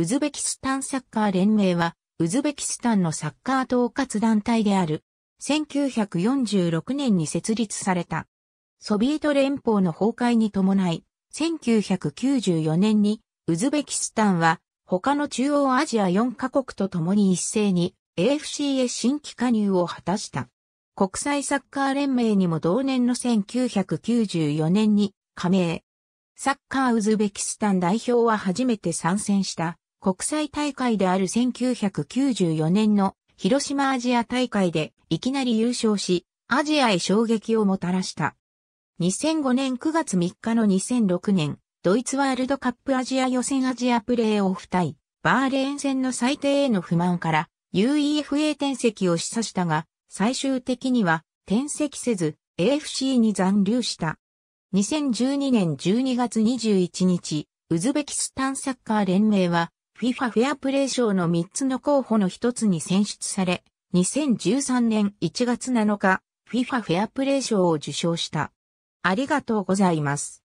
ウズベキスタンサッカー連盟は、ウズベキスタンのサッカー統括団体である。1946年に設立された。ソビエト連邦の崩壊に伴い、1994年に、ウズベキスタンは、他の中央アジア4カ国と共に一斉に AFC へ新規加入を果たした。国際サッカー連盟にも同年の1994年に加盟。サッカーウズベキスタン代表は初めて参戦した国際大会である1994年の広島アジア大会でいきなり優勝し、アジアへ衝撃をもたらした。2005年9月3日の2006年、ドイツワールドカップアジア予選アジアプレーオフ対、バーレーン戦の最低への不満から UEFA 転籍を示唆したが、最終的には転籍せず AFC に残留した。2012年12月21日、ウズベキスタンサッカー連盟は FIFA フェアプレー賞の3つの候補の1つに選出され、2013年1月7日、FIFA フェアプレー賞を受賞した。ありがとうございます。